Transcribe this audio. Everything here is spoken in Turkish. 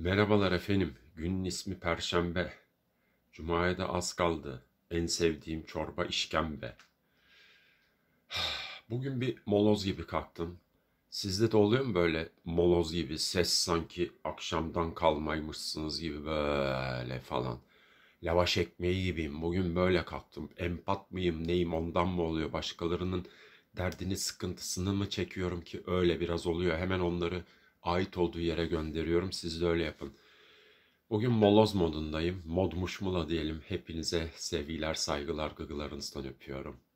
Merhabalar efendim. Günün ismi Perşembe. Cuma'ya da az kaldı. En sevdiğim çorba işkembe. Bugün bir moloz gibi kalktım. Sizde de oluyor mu böyle moloz gibi ses sanki akşamdan kalmaymışsınız gibi böyle falan. Lavaş ekmeği gibiyim. Bugün böyle kalktım. Empat mıyım neyim ondan mı oluyor? Başkalarının derdini sıkıntısını mı çekiyorum ki öyle biraz oluyor. Hemen onları ait olduğu yere gönderiyorum. Siz de öyle yapın. Bugün moloz modundayım. Modmuş mula diyelim. Hepinize sevgiler, saygılar, gıgılarınızdan öpüyorum.